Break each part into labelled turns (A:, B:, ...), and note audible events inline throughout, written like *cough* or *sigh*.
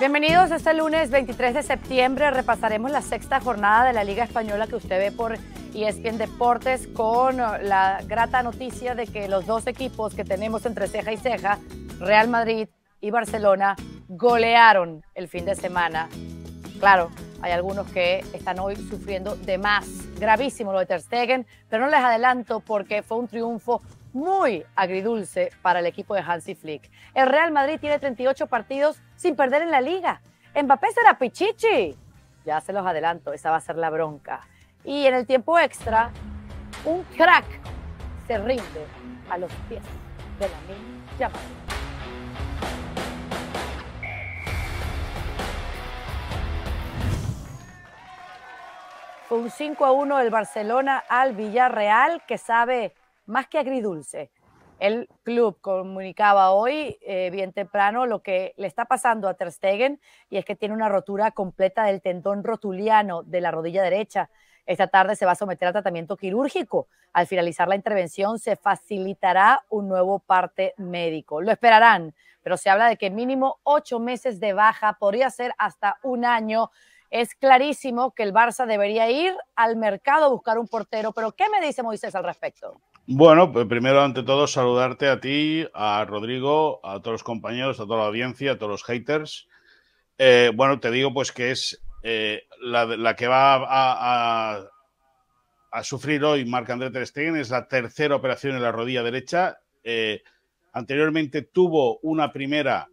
A: Bienvenidos este lunes 23 de septiembre. Repasaremos la sexta jornada de la Liga Española que usted ve por ESPN Deportes con la grata noticia de que los dos equipos que tenemos entre ceja y ceja, Real Madrid y Barcelona, golearon el fin de semana. Claro, hay algunos que están hoy sufriendo de más. Gravísimo lo de Ter Stegen, pero no les adelanto porque fue un triunfo muy agridulce para el equipo de Hansi Flick. El Real Madrid tiene 38 partidos sin perder en la liga. Mbappé será pichichi. Ya se los adelanto, esa va a ser la bronca. Y en el tiempo extra, un crack se rinde a los pies de la mil llamada. Fue un 5 a 1 el Barcelona al Villarreal, que sabe más que agridulce el club comunicaba hoy, eh, bien temprano, lo que le está pasando a Ter Stegen y es que tiene una rotura completa del tendón rotuliano de la rodilla derecha. Esta tarde se va a someter a tratamiento quirúrgico. Al finalizar la intervención se facilitará un nuevo parte médico. Lo esperarán, pero se habla de que mínimo ocho meses de baja, podría ser hasta un año. Es clarísimo que el Barça debería ir al mercado a buscar un portero, pero ¿qué me dice Moisés al respecto?
B: Bueno, pues primero, ante todo, saludarte a ti, a Rodrigo, a todos los compañeros, a toda la audiencia, a todos los haters. Eh, bueno, te digo pues que es eh, la, que va a, a, sufrir hoy Marc-André Ter Stegen, es la tercera operación en la rodilla derecha. Eh, anteriormente tuvo una primera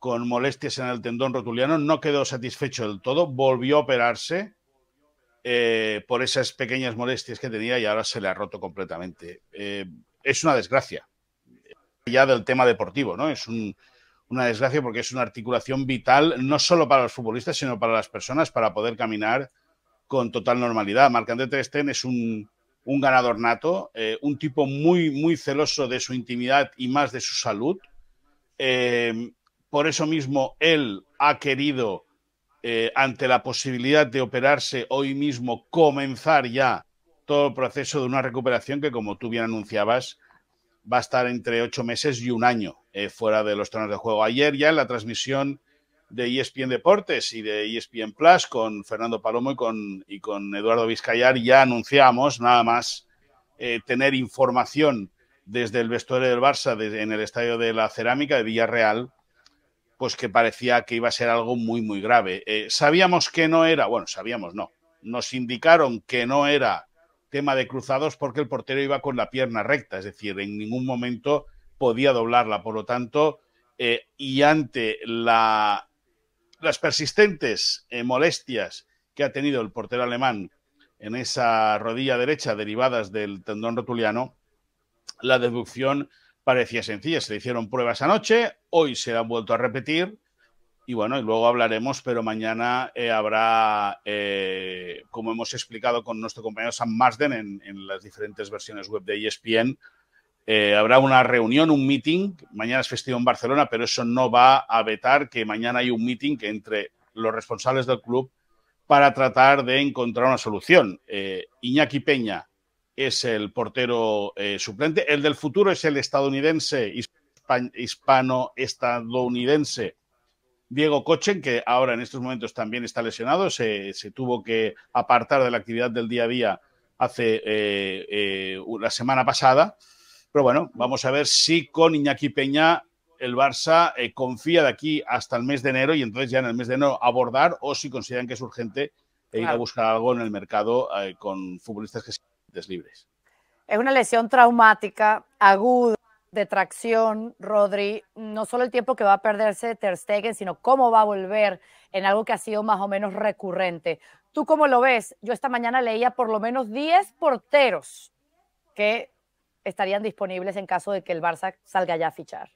B: con molestias en el tendón rotuliano, no quedó satisfecho del todo, volvió a operarse eh, por esas pequeñas molestias que tenía y ahora se le ha roto completamente. Eh, es una desgracia, ya del tema deportivo, ¿no? Es una desgracia porque es una articulación vital, no solo para los futbolistas, sino para las personas, para poder caminar con total normalidad. Marc-André es un, ganador nato, eh, un tipo muy, muy celoso de su intimidad y más de su salud. por eso mismo él ha querido eh, ante la posibilidad de operarse hoy mismo, comenzar ya todo el proceso de una recuperación que, como tú bien anunciabas, va a estar entre ocho meses y un año eh, fuera de los tronos de juego. Ayer ya en la transmisión de ESPN Deportes y de ESPN Plus con Fernando Palomo y con, y con Eduardo Vizcayar ya anunciamos nada más eh, tener información desde el vestuario del Barça, en el estadio de la Cerámica de Villarreal, pues que parecía que iba a ser algo muy, muy grave. Eh, sabíamos que no era, bueno, sabíamos no, nos indicaron que no era tema de cruzados porque el portero iba con la pierna recta, es decir, en ningún momento podía doblarla. Por lo tanto, eh, y ante la, las persistentes eh, molestias que ha tenido el portero alemán en esa rodilla derecha derivadas del tendón rotuliano, la deducción parecía sencilla. Se hicieron pruebas anoche, hoy se han vuelto a repetir. Y bueno, y luego hablaremos, pero mañana eh, habrá, eh, como hemos explicado con nuestro compañero Sam Marsden en, las diferentes versiones web de ESPN, eh, habrá una reunión, un meeting. Mañana es festivo en Barcelona, pero eso no va a vetar que mañana hay un meeting entre los responsables del club para tratar de encontrar una solución. Iñaki Peña, es el portero eh, suplente. El del futuro es el estadounidense, hispano-estadounidense Diego Cochen, que ahora en estos momentos también está lesionado. Se, tuvo que apartar de la actividad del día a día hace la eh, eh, semana pasada. Pero bueno, vamos a ver si con Iñaki Peña el Barça confía de aquí hasta el mes de enero y entonces ya en el mes de enero abordar o si consideran que es urgente ir a buscar algo en el mercado con futbolistas que deslibres.
A: Es una lesión traumática, aguda, de tracción, Rodri, no solo el tiempo que va a perderse Ter Stegen, sino cómo va a volver en algo que ha sido más o menos recurrente. ¿Tú cómo lo ves? Yo esta mañana leía por lo menos 10 porteros que estarían disponibles en caso de que el Barça salga ya a fichar.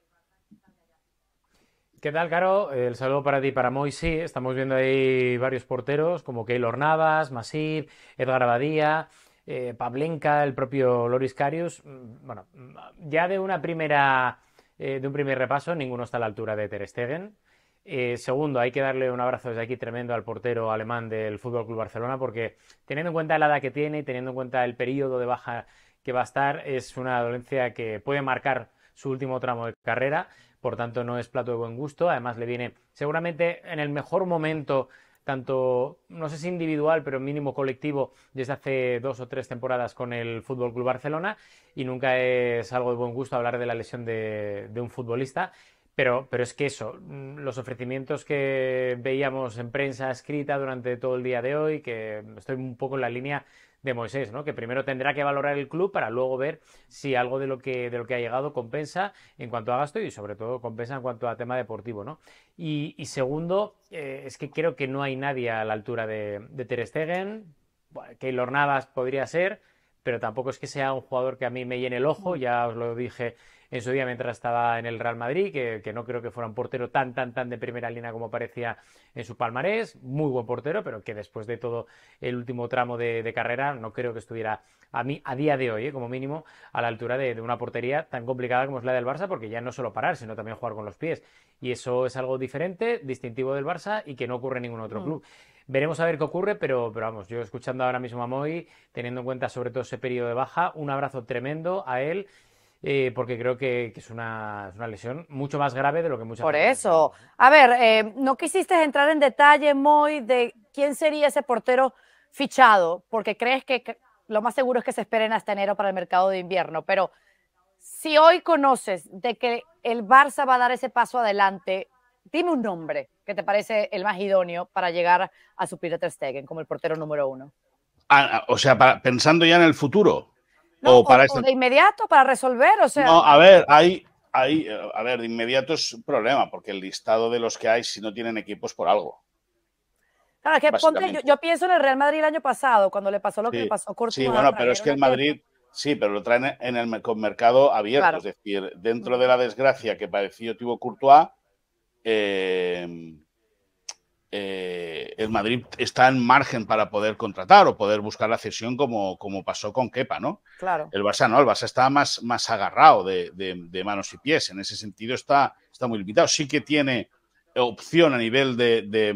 C: ¿Qué tal, Caro? El saludo para ti, para Moy. estamos viendo ahí varios porteros como Keylor Navas, Masip, Edgar Abadía eh, Pablenka, el propio Loris Carius. Mm, bueno, mm, ya de una primera, eh, de un primer repaso, ninguno está a la altura de Ter Stegen. Eh, segundo, hay que darle un abrazo desde aquí tremendo al portero alemán del Fútbol Club Barcelona, porque teniendo en cuenta la edad que tiene y teniendo en cuenta el periodo de baja que va a estar, es una dolencia que puede marcar su último tramo de carrera. Por tanto, no es plato de buen gusto. Además, le viene seguramente en el mejor momento tanto, no sé si individual, pero mínimo colectivo, desde hace dos o tres temporadas con el Fútbol Club Barcelona. Y nunca es algo de buen gusto hablar de la lesión de un futbolista. Pero, pero es que eso, mm, los ofrecimientos que veíamos en prensa escrita durante todo el día de hoy, que estoy un poco en la línea de Moisés, ¿no? Que primero tendrá que valorar el club para luego ver si algo de lo que de lo que ha llegado compensa en cuanto a gasto y sobre todo compensa en cuanto a tema deportivo, ¿no? Y, segundo, eh, es que creo que no hay nadie a la altura de, de Ter Stegen, Navas podría ser, pero tampoco es que sea un jugador que a mí me llene el ojo, ya os lo dije en su día mientras estaba en el Real Madrid, que, no creo que fuera un portero tan, tan, tan de primera línea como parecía en su palmarés. Muy buen portero, pero que después de todo el último tramo de, carrera no creo que estuviera a, mí, a día de hoy, eh, como mínimo, a la altura de, una portería tan complicada como es la del Barça, porque ya no solo parar, sino también jugar con los pies. Y eso es algo diferente, distintivo del Barça y que no ocurre en ningún otro mm. club. Veremos a ver qué ocurre, pero, pero vamos, yo escuchando ahora mismo a Moy, teniendo en cuenta sobre todo ese periodo de baja, un abrazo tremendo a él eh, porque creo que, es, una, lesión mucho más grave de lo que muchas Por
A: eso. A ver, eh, no quisiste entrar en detalle, Moy, de quién sería ese portero fichado, porque crees que lo más seguro es que se esperen hasta enero para el mercado de invierno, pero si hoy conoces de que el Barça va a dar ese paso adelante, dime un nombre que te parece el más idóneo para llegar a suplir a Ter Stegen como el portero número
B: uno. Ah, ah, o sea, pensando ya en el futuro o, para de
A: inmediato, para resolver, o sea... No, a
B: ver, eh, hay, hay, a ver, de inmediato es un problema, porque el listado de los que hay, si no tienen equipos, por algo.
A: que yo, pienso en el Real Madrid el año pasado, cuando le pasó lo que le pasó a Sí, bueno, pero es que el Madrid,
B: sí, pero lo traen en el mercado abierto, es decir, dentro de la desgracia que padeció tuvo Courtois, eh, eh, el Madrid está en margen para poder contratar o poder buscar la cesión como, como pasó con Kepa, ¿no? Claro. El Barça no, el Barça está más, más agarrado de, manos y pies, en ese sentido está, está muy limitado. Sí que tiene opción a nivel de,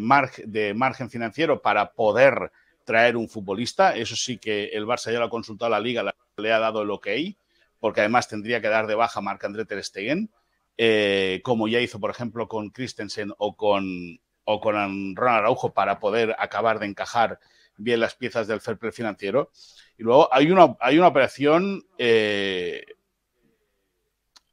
B: margen financiero para poder traer un futbolista, eso sí que el Barça ya lo ha consultado a la Liga, le ha dado el ok, porque además tendría que dar de baja a Marc-André Ter Stegen, eh, como ya hizo, por ejemplo, con Christensen o con, o con Ronald Araujo para poder acabar de encajar bien las piezas del fair financiero. Y luego hay una, hay una operación, eh,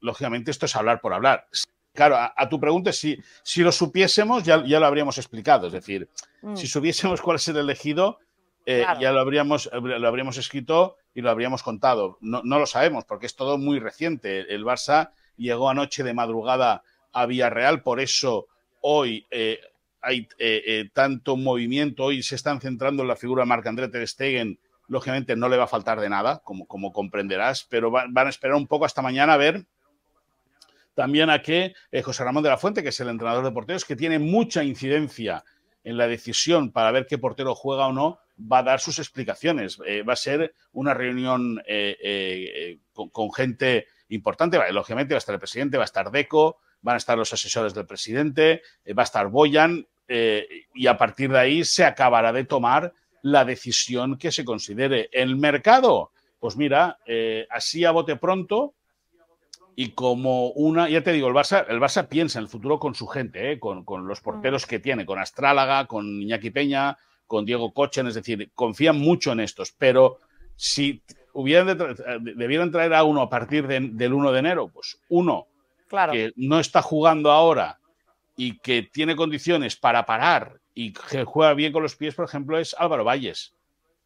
B: lógicamente esto es hablar por hablar. Claro, a, tu pregunta, si, si lo supiésemos ya, ya lo habríamos explicado, es decir, mm. si supiésemos cuál es el elegido, eh, ya lo habríamos, lo habríamos escrito y lo habríamos contado. No, lo sabemos porque es todo muy reciente. El Barça llegó anoche de madrugada a Villarreal, por eso hoy eh, hay eh, eh, tanto movimiento hoy, se están centrando en la figura de Marc-André Ter Stegen, lógicamente no le va a faltar de nada, como, como comprenderás, pero van a esperar un poco hasta mañana a ver también a que eh, José Ramón de la Fuente, que es el entrenador de porteros, que tiene mucha incidencia en la decisión para ver qué portero juega o no, va a dar sus explicaciones. va a ser una reunión con, con, gente importante, lógicamente va a estar el presidente, va a estar Deco, van a estar los asesores del presidente, eh, va a estar Boyan, eh, y a partir de ahí se acabará de tomar la decisión que se considere. El mercado, pues mira, eh, así a bote pronto y como una, ya te digo, el Barça, el Barça piensa en el futuro con su gente, con, los mm. porteros que tiene, con Astrálaga, con Iñaki Peña, con Diego Cochen, es decir, confían mucho en estos, pero si hubieran debieran traer a uno a partir del 1 de enero, pues uno que no está jugando ahora y que tiene condiciones para parar y que juega bien con los pies, por ejemplo, es Álvaro Valles,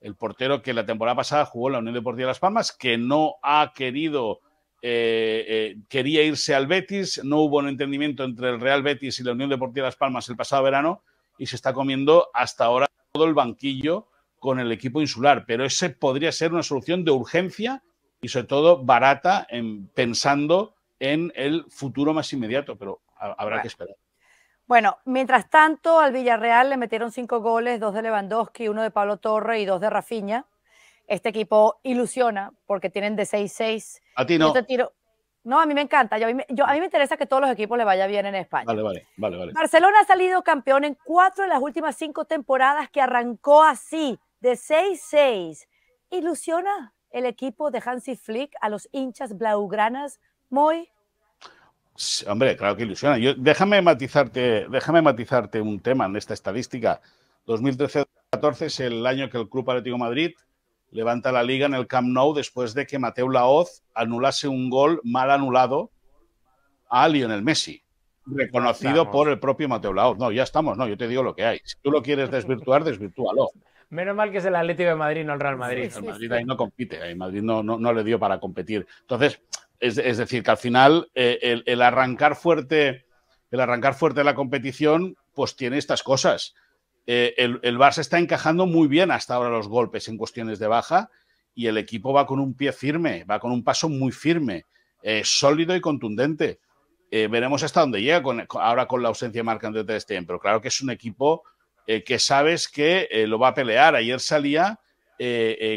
B: el portero que la temporada pasada jugó en la Unión Deportiva de Las Palmas, que no ha querido, eh, eh, quería irse al Betis, no hubo un entendimiento entre el Real Betis y la Unión Deportiva de Las Palmas el pasado verano y se está comiendo hasta ahora todo el banquillo con el equipo insular, pero ese podría ser una solución de urgencia y sobre todo barata en, pensando en el futuro más inmediato, pero habrá que esperar.
A: Bueno, mientras tanto, al Villarreal le metieron cinco goles, dos de Lewandowski, uno de Pablo Torre y dos de Rafinha. Este equipo ilusiona porque tienen de 6-6. A ti no. No, a mí me encanta. Yo, a mí me interesa que todos los equipos le vaya bien en España. Vale,
B: vale, vale, vale.
A: Barcelona ha salido campeón en cuatro de las últimas cinco temporadas que arrancó así, de 6-6. ¿Ilusiona el equipo de Hansi Flick a los hinchas blaugranas muy...
B: hombre, claro que ilusiona. déjame, matizarte, déjame matizarte un tema en esta estadística. 2013 2014 es el año que el Club Atlético Madrid levanta la liga en el Camp Nou después de que Mateo Laoz anulase un gol mal anulado a Lionel Messi, reconocido por el propio Mateo Laoz. No, ya estamos, no, yo te digo lo que hay. Si tú lo quieres desvirtuar, desvirtúalo.
C: Menos mal que es el
B: Atlético de Madrid, no el Real Madrid. Madrid ahí no compite, ahí Madrid no, no, le dio para competir. Entonces, es, decir, que al final eh, el, arrancar fuerte, el arrancar fuerte la competición, pues tiene estas cosas. Eh, el, el Barça está encajando muy bien hasta ahora los golpes en cuestiones de baja y el equipo va con un pie firme, va con un paso muy firme, eh, sólido y contundente. veremos hasta dónde llega ahora con la ausencia de Marc André Ter pero claro que es un equipo que sabes que lo va a pelear. Ayer salía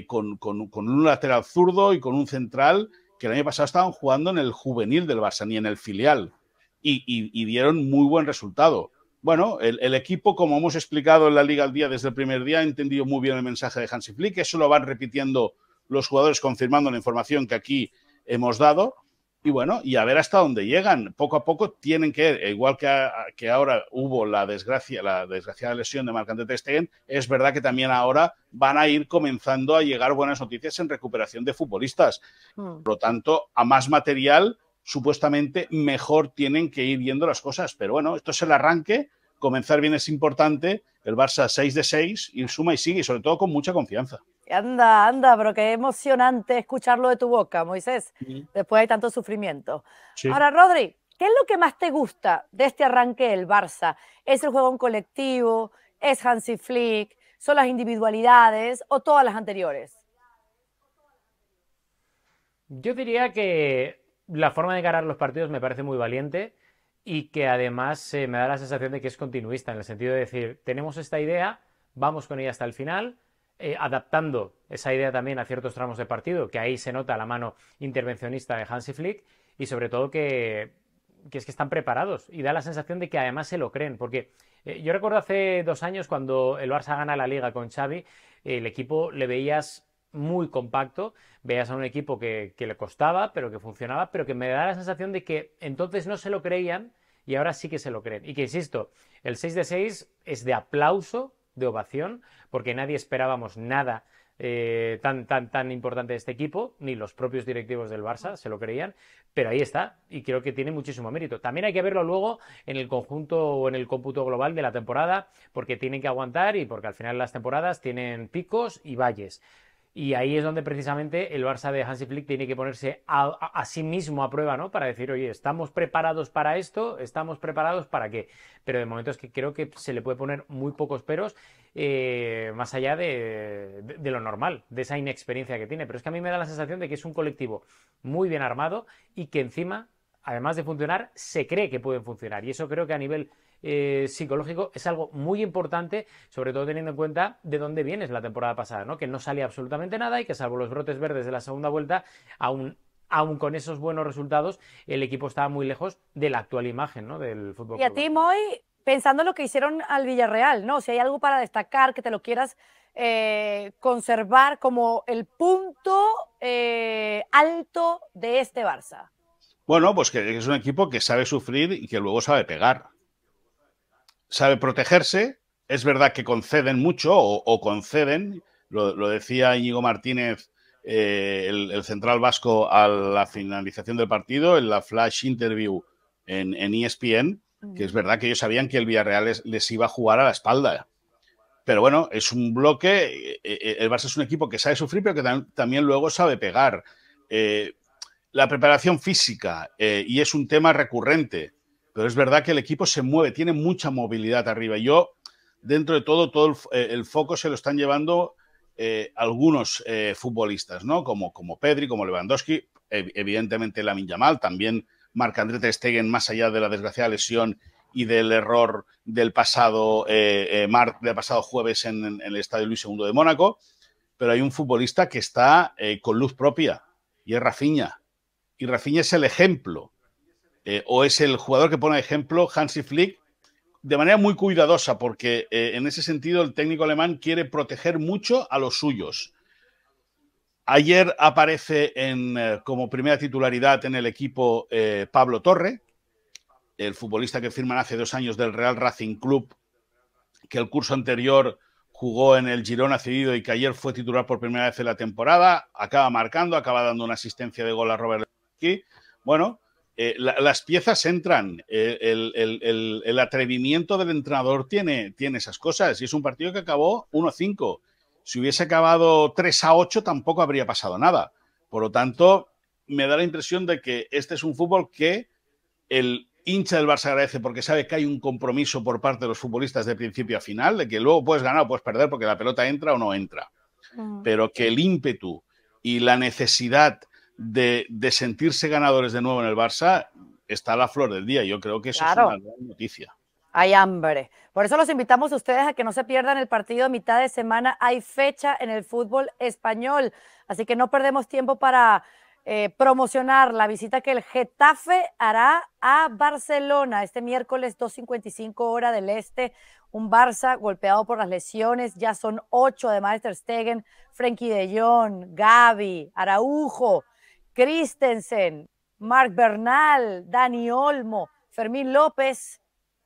B: con, un lateral zurdo y con un central que el año pasado estaban jugando en el juvenil del Barça, ni en el filial, y, dieron muy buen resultado. Bueno, el, equipo, como hemos explicado en la Liga al Día desde el primer día, ha entendido muy bien el mensaje de Hansi Flick, eso lo van repitiendo los jugadores confirmando la información que aquí hemos dado, y bueno, y a ver hasta dónde llegan. Poco a poco tienen que, e igual que, que ahora hubo la desgracia, la desgraciada lesión de Marcante Testegen, es verdad que también ahora van a ir comenzando a llegar buenas noticias en recuperación de futbolistas. Hmm. Por lo tanto, a más material, supuestamente mejor tienen que ir viendo las cosas. Pero bueno, esto es el arranque. Comenzar bien es importante. El Barça 6 de 6 y suma y sigue, y sobre todo con mucha confianza.
A: Anda, anda, pero qué emocionante escucharlo de tu boca, Moisés, después de tanto sufrimiento. Ahora, Rodri, ¿qué es lo que más te gusta de este arranque del Barça? ¿Es el juego en colectivo? ¿Es Hansi Flick? ¿Son las individualidades o todas las anteriores?
C: Yo diría que la forma de ganar los partidos me parece muy valiente y que además eh, me da la sensación de que es continuista, en el sentido de decir, tenemos esta idea, vamos con ella hasta el final eh, adaptando esa idea también a ciertos tramos de partido, que ahí se nota la mano intervencionista de Hansi Flick y sobre todo que, es que están preparados y da la sensación de que además se lo creen, porque eh, yo recuerdo hace dos años cuando el Barça gana la liga con Xavi, el equipo le veías muy compacto, veías a un equipo que, que le costaba, pero que funcionaba, pero que me da la sensación de que entonces no se lo creían y ahora sí que se lo creen. Y que, insisto, el 6 de 6 es de aplauso de ovación, porque nadie esperábamos nada eh, tan, tan, tan importante de este equipo, ni los propios directivos del Barça se lo creían, pero ahí está, y creo que tiene muchísimo mérito. También hay que verlo luego en el conjunto o en el cómputo global de la temporada, porque tienen que aguantar y porque al final las temporadas tienen picos y valles. Y ahí es donde precisamente el Barça de Hansi Flick tiene que ponerse a, sí mismo a prueba, ¿no? Para decir, oye, estamos preparados para esto, estamos preparados para qué. Pero de momento es que creo que se le puede poner muy pocos peros, eh, más allá de, de, lo normal, de esa inexperiencia que tiene. Pero es que a mí me da la sensación de que es un colectivo muy bien armado y que encima, además de funcionar, se cree que pueden funcionar. Y eso creo que a nivel eh, psicológico es algo muy importante, sobre todo teniendo en cuenta de dónde vienes la temporada pasada, ¿no? Que no salía absolutamente nada y que salvo los brotes verdes de la segunda vuelta, aún aun con esos buenos resultados, el equipo estaba muy lejos de la actual imagen del fútbol. Y a ti,
A: Moy, pensando lo que hicieron al Villarreal, ¿no? Si hay algo para destacar, que te lo quieras eh, conservar como el punto eh, alto de este Barça.
B: Bueno, pues que es un equipo que sabe sufrir y que luego sabe pegar sabe protegerse. Es verdad que conceden mucho o, conceden, lo, decía Íñigo Martínez, eh, el, central vasco, a la finalización del partido, en la flash interview en, ESPN, e que es mm. verdad que ellos sabían que el Villarreal les, iba a jugar a la espalda. Pero bueno, es un bloque, eh, eh, el Barça es un equipo que sabe sufrir, pero que también luego sabe pegar. la preparación física, y es un tema recurrente, pero es verdad que el equipo se mueve, tiene mucha movilidad arriba. Yo, dentro de todo, todo el, eh, foco se lo están llevando eh, algunos eh, futbolistas, ¿no? Como, como Pedri, como Lewandowski, evidentemente Lamin Yamal, también Marc-André Ter Stegen, más allá de la desgraciada lesión y del error del pasado, del pasado jueves en, en, el Estadio Luis II de Mónaco, pero hay un futbolista que está con luz propia, y es Rafinha. Y Rafinha es el ejemplo eh, o es el jugador que pone ejemplo Hansi Flick de manera muy cuidadosa, porque eh, en ese sentido el técnico alemán quiere proteger mucho a los suyos. Ayer aparece en, eh, como primera titularidad en el equipo Pablo Torre, el futbolista que firman hace dos años del Real Racing Club, que el curso anterior jugó en el Girona cedido y que ayer fue titular por primera vez en la temporada, acaba marcando, acaba dando una asistencia de gol a Robert Lewandowski. Bueno, eh, las piezas entran, eh, el, atrevimiento del entrenador tiene, tiene esas cosas y es un partido que acabó 1-5. Si hubiese acabado 3-8 tampoco habría pasado nada. Por lo tanto, me da la impresión de que este es un fútbol que el hincha del Barça agradece porque sabe que hay un compromiso por parte de los futbolistas de principio a final, de que luego puedes ganar o puedes perder porque la pelota entra o no entra. Ah. Pero que el ímpetu y la necesidad de, sentirse ganadores de nuevo en el Barça está a la flor del día. Yo creo que eso es una gran noticia.
A: Hay hambre. Por eso los invitamos a ustedes a que no se pierdan el partido a mitad de semana. Hay fecha en el fútbol español, así que no perdemos tiempo para eh, promocionar la visita que el Getafe hará a Barcelona este miércoles 2.55 hora del este. Un Barça golpeado por las lesiones, ya son ocho de Ter Stegen, Frenkie de Jong, Gaby, Araujo, Christensen, Marc Bernal, Dani Olmo, Fermín López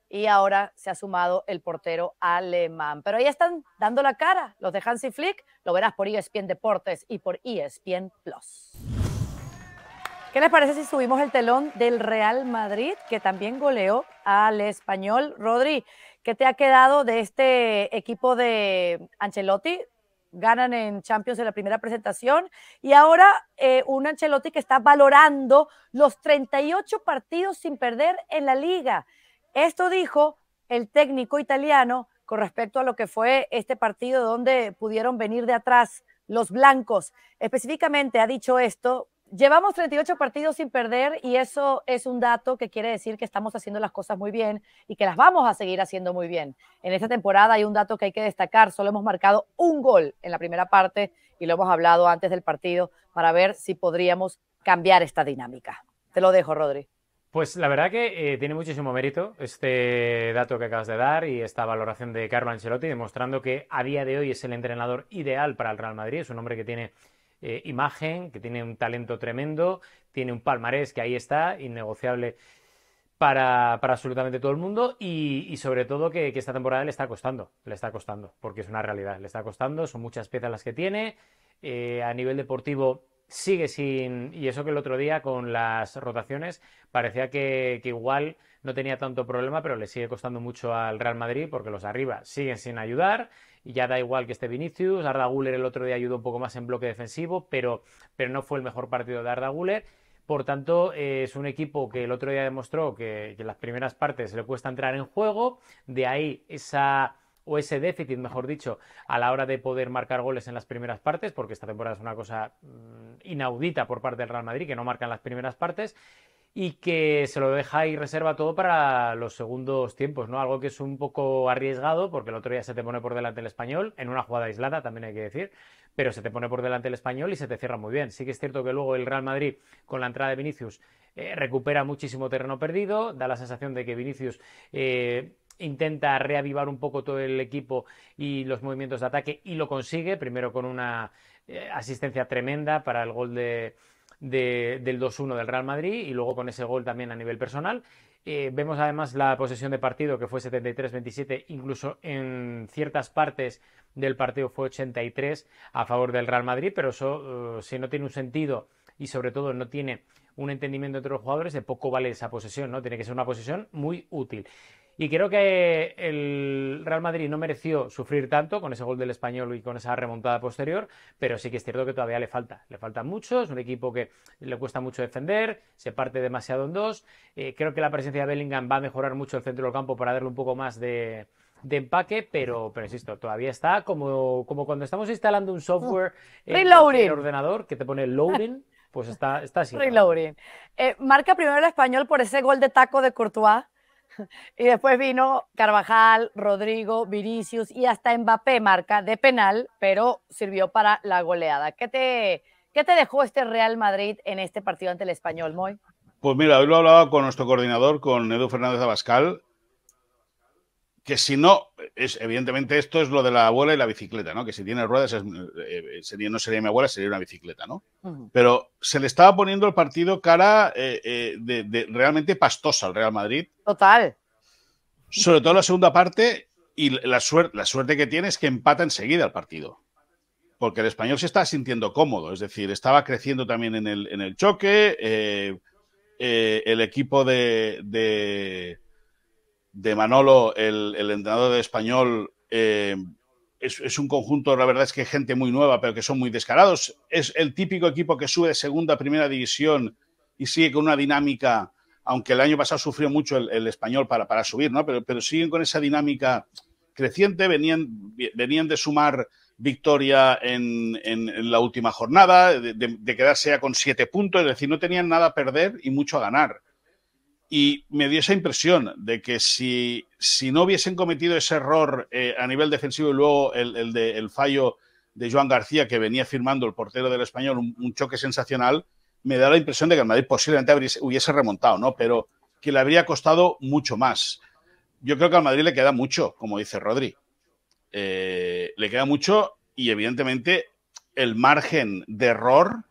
A: y ahora se ha sumado el portero alemán. Pero ahí están dando la cara los de Hansi Flick. Lo verás por ESPN Deportes y por ESPN Plus. ¿Qué les parece si subimos el telón del Real Madrid, que también goleó al español? Rodri, ¿qué te ha quedado de este equipo de Ancelotti? ganan en Champions en la primera presentación. Y ahora eh, un Ancelotti que está valorando los 38 partidos sin perder en la liga. Esto dijo el técnico italiano con respecto a lo que fue este partido donde pudieron venir de atrás los blancos. Específicamente ha dicho esto Llevamos 38 partidos sin perder y eso es un dato que quiere decir que estamos haciendo las cosas muy bien y que las vamos a seguir haciendo muy bien. En esta temporada hay un dato que hay que destacar, solo hemos marcado un gol en la primera parte y lo hemos hablado antes del partido para ver si podríamos cambiar esta dinámica. Te lo dejo, Rodri.
C: Pues la verdad que eh, tiene muchísimo mérito este dato que acabas de dar y esta valoración de Carlo Ancelotti demostrando que a día de hoy es el entrenador ideal para el Real Madrid, es un hombre que tiene eh, imagen, que tiene un talento tremendo, tiene un palmarés que ahí está, innegociable para, absolutamente todo el mundo y, sobre todo que, esta temporada le está costando, le está costando, porque es una realidad, le está costando, son muchas piezas las que tiene, eh, a nivel deportivo sigue sin, y eso que el otro día con las rotaciones parecía que, que igual no tenía tanto problema, pero le sigue costando mucho al Real Madrid porque los arriba siguen sin ayudar y ya da igual que esté Vinicius. Arda Guller el otro día ayudó un poco más en bloque defensivo, pero, pero no fue el mejor partido de Arda Guller. Por tanto, eh, es un equipo que el otro día demostró que, en las primeras partes le cuesta entrar en juego, de ahí esa o ese déficit, mejor dicho, a la hora de poder marcar goles en las primeras partes, porque esta temporada es una cosa mm, inaudita por parte del Real Madrid, que no marcan las primeras partes y que se lo deja y reserva todo para los segundos tiempos, ¿no? Algo que es un poco arriesgado, porque el otro día se te pone por delante el español, en una jugada aislada también hay que decir, pero se te pone por delante el español y se te cierra muy bien. Sí que es cierto que luego el Real Madrid, con la entrada de Vinicius, eh, recupera muchísimo terreno perdido, da la sensación de que Vinicius... Eh, intenta reavivar un poco todo el equipo y los movimientos de ataque y lo consigue, primero con una eh, asistencia tremenda para el gol de, de, del 2-1 del Real Madrid y luego con ese gol también a nivel personal. Eh, vemos además la posesión de partido que fue 73-27, incluso en ciertas partes del partido fue 83 a favor del Real Madrid, pero eso eh, si no tiene un sentido y sobre todo no tiene un entendimiento entre los jugadores, de poco vale esa posesión, ¿no? Tiene que ser una posesión muy útil. Y creo que el Real Madrid no mereció sufrir tanto con ese gol del español y con esa remontada posterior, pero sí que es cierto que todavía le falta. Le falta mucho, es un equipo que le cuesta mucho defender, se parte demasiado en dos. Eh, creo que la presencia de Bellingham va a mejorar mucho el centro del campo para darle un poco más de, empaque, pero, pero insisto, todavía está como, como cuando estamos instalando un software mm. en el ordenador que te pone loading, pues está, así.
A: Eh, marca primero el español por ese gol de taco de Courtois *laughs* Y después vino Carvajal, Rodrigo, Vinicius y hasta Mbappé marca de penal, pero sirvió para la goleada. ¿Qué te, qué te dejó este Real Madrid en este partido ante el español, Moy?
B: Pues mira, hoy lo hablaba con nuestro coordinador, con Edu Fernández Abascal, que si no, es, evidentemente esto es lo de la abuela y la bicicleta, ¿no? Que si tiene ruedas eh, sería, no sería mi abuela, sería una bicicleta, ¿no? Pero se le estaba poniendo el partido cara eh, eh, de, realmente pastosa al Real Madrid. Total. Sobre todo la segunda parte y la suerte, la suerte que tiene es que empata enseguida el partido. Porque el español se está sintiendo cómodo, es decir, estaba creciendo también en el, choque. el equipo de de Manolo, el, entrenador de español, eh, es, un conjunto, la verdad es que gente muy nueva, pero que son muy descarados. Es el típico equipo que sube de segunda a primera división y sigue con una dinámica, aunque el año pasado sufrió mucho el, español para, subir, ¿no? Pero, siguen con esa dinámica creciente, venían, venían de sumar victoria en, la última jornada, de, de, quedarse ya con siete puntos, es decir, no tenían nada a perder y mucho a ganar y me dio esa impresión de que si, si no hubiesen cometido ese error eh, a nivel defensivo y luego el, el, fallo de Joan García que venía firmando el portero del español, un, choque sensacional, me da la impresión de que el Madrid posiblemente hubiese remontado, ¿no? Pero que le habría costado mucho más. Yo creo que al Madrid le queda mucho, como dice Rodri. Eh, le queda mucho y evidentemente el margen de error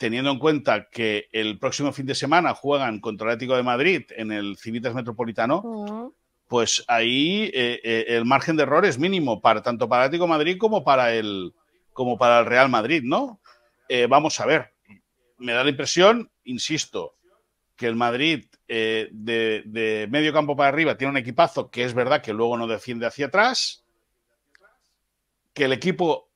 B: teniendo en cuenta que el próximo fin de semana juegan contra el Atlético de Madrid en el Civitas Metropolitano, pues ahí eh, eh, el margen de error es mínimo para tanto para el Atlético de Madrid como para el como para el Real Madrid, ¿no? Eh, vamos a ver. Me da la impresión, insisto, que el Madrid de, de, medio campo para arriba tiene un equipazo que es verdad que luego no defiende hacia atrás, que el equipo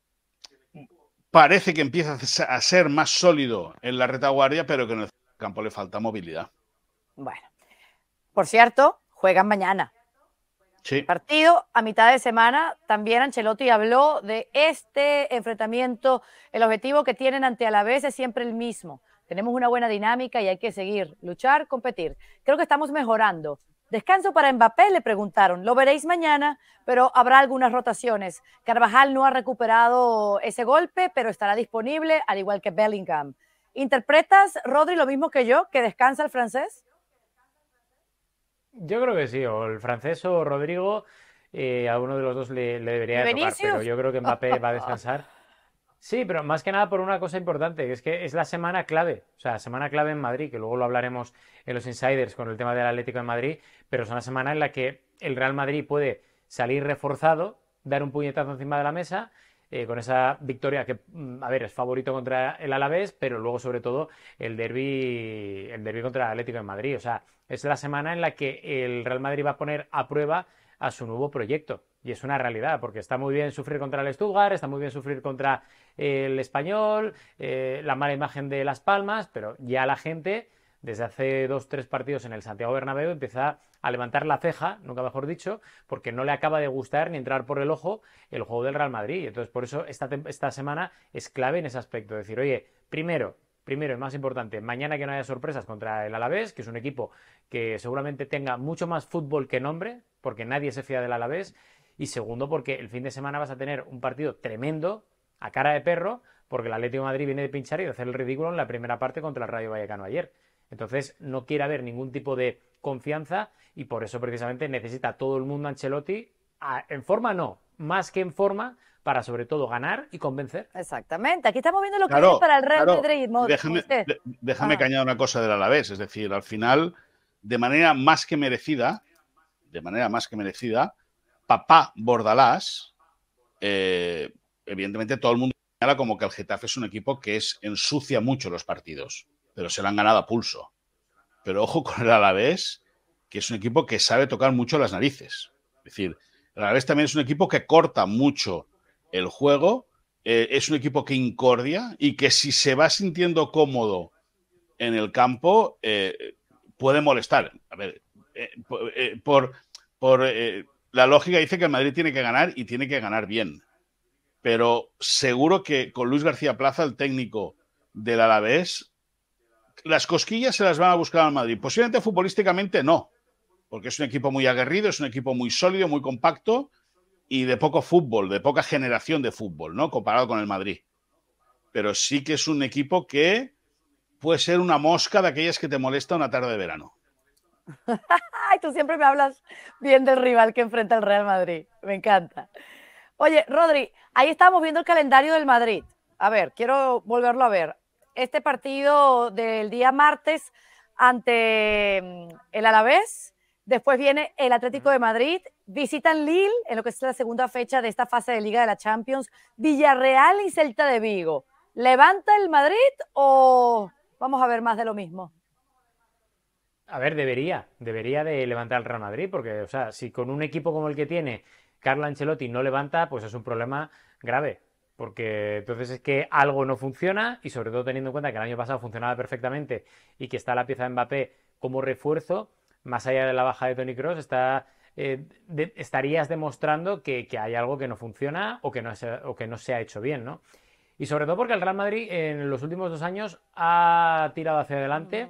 B: parece que empieza a ser más sólido en la retaguardia, pero que en el campo le falta movilidad.
A: Bueno, por cierto, juegan mañana. Sí. Partido a mitad de semana, también Ancelotti habló de este enfrentamiento, el objetivo que tienen ante Alavés es siempre el mismo. Tenemos una buena dinámica y hay que seguir, luchar, competir. Creo que estamos mejorando, Descanso para Mbappé, le preguntaron. Lo veréis mañana, pero habrá algunas rotaciones. Carvajal no ha recuperado ese golpe, pero estará disponible, al igual que Bellingham. ¿Interpretas, Rodri, lo mismo que yo, que descansa el francés?
C: Yo creo que sí, o el francés o Rodrigo, eh, a uno de los dos le, le debería tocar, pero yo creo que Mbappé va a descansar. *laughs* Sí, pero más que nada por una cosa importante, que es que es la semana clave, o sea, semana clave en Madrid, que luego lo hablaremos en los insiders con el tema del Atlético de Madrid, pero es una semana en la que el Real Madrid puede salir reforzado, dar un puñetazo encima de la mesa, eh, con esa victoria que, mm, a ver, es favorito contra el Alavés, pero luego sobre todo el derby, el derby contra el Atlético de Madrid. O sea, es la semana en la que el Real Madrid va a poner a prueba a su nuevo proyecto. Y es una realidad, porque está muy bien sufrir contra el Stuttgart, está muy bien sufrir contra eh, el español, eh, la mala imagen de Las Palmas, pero ya la gente, desde hace dos, tres partidos en el Santiago Bernabéu, empieza a levantar la ceja, nunca mejor dicho, porque no le acaba de gustar ni entrar por el ojo el juego del Real Madrid. Entonces, por eso esta, esta semana es clave en ese aspecto. Decir, oye, primero, primero y más importante, mañana que no haya sorpresas contra el Alavés, que es un equipo que seguramente tenga mucho más fútbol que nombre, porque nadie se fía del Alavés, y segundo porque el fin de semana vas a tener un partido tremendo a cara de perro porque el Atlético de Madrid viene de pinchar y de hacer el ridículo en la primera parte contra el Rayo Vallecano ayer. Entonces no quiere haber ningún tipo de confianza y por eso precisamente necesita todo el mundo Ancelotti en forma no, más que en forma para sobre todo ganar y convencer. Exactamente. Aquí estamos viendo lo que para el Real Madrid.
B: Déjame, cañar ah. una cosa del Alavés, es decir, al final de manera más que merecida, de manera más que merecida, papá Bordalás, eh, evidentemente todo el mundo señala como que el Getafe es un equipo que ensucia mucho los partidos, pero se lo han ganado a pulso. Pero ojo con el Alavés, que es un equipo que sabe tocar mucho las narices. Es decir, el Alavés también es un equipo que corta mucho el juego, eh, es un equipo que incordia y que si se va sintiendo cómodo en el campo, eh, puede molestar. A ver, por, por la lógica dice que el Madrid tiene que ganar y tiene que ganar bien. Pero seguro que con Luis García Plaza, el técnico del Alavés, las cosquillas se las van a buscar al Madrid. Posiblemente futbolísticamente no, porque es un equipo muy aguerrido, es un equipo muy sólido, muy compacto y de poco fútbol, de poca generación de fútbol, ¿no? Comparado con el Madrid. Pero sí que es un equipo que puede ser una mosca de aquellas que te molesta una tarde de verano.
A: *laughs* tú siempre me hablas bien del rival que enfrenta el Real Madrid. Me encanta. Oye, Rodri, ahí estamos viendo el calendario del Madrid. A ver, quiero volverlo a ver. Este partido del día martes ante mm, el Alavés, después viene el Atlético de Madrid, visitan Lille en lo que es la segunda fecha de esta fase de Liga de la Champions, Villarreal y Celta de Vigo. ¿Levanta el Madrid o vamos a ver más de lo mismo?
C: A ver, debería, debería de levantar el Real Madrid, porque, o sea, si con un equipo como el que tiene Carlo Ancelotti no levanta, pues es un problema grave. Porque entonces es que algo no funciona y sobre todo teniendo en cuenta que el año pasado funcionaba perfectamente y que está la pieza de Mbappé como refuerzo, más allá de la baja de Tony Cross, está, eh, estarías demostrando que, hay algo que no funciona o que no, se, o que no se ha hecho bien, ¿no? Y sobre todo porque el Real Madrid en los últimos dos años ha tirado hacia adelante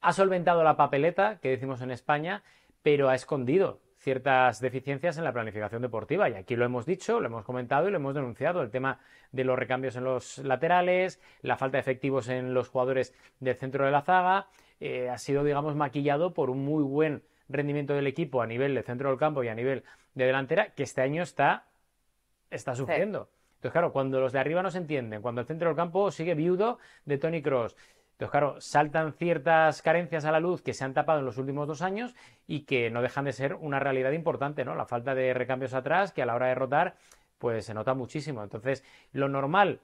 C: ha solventado la papeleta, que decimos en España, pero ha escondido ciertas deficiencias en la planificación deportiva. Y aquí lo hemos dicho, lo hemos comentado y lo hemos denunciado. El tema de los recambios en los laterales, la falta de efectivos en los jugadores del centro de la zaga, eh, ha sido, digamos, maquillado por un muy buen rendimiento del equipo a nivel de centro del campo y a nivel de delantera, que este año está, está sufriendo. Entonces, claro, cuando los de arriba no se entienden, cuando el centro del campo sigue viudo de Tony Cross, entonces, claro, saltan ciertas carencias a la luz que se han tapado en los últimos dos años y que no dejan de ser una realidad importante, ¿no? La falta de recambios atrás, que a la hora de rotar, pues se nota muchísimo. Entonces, lo normal,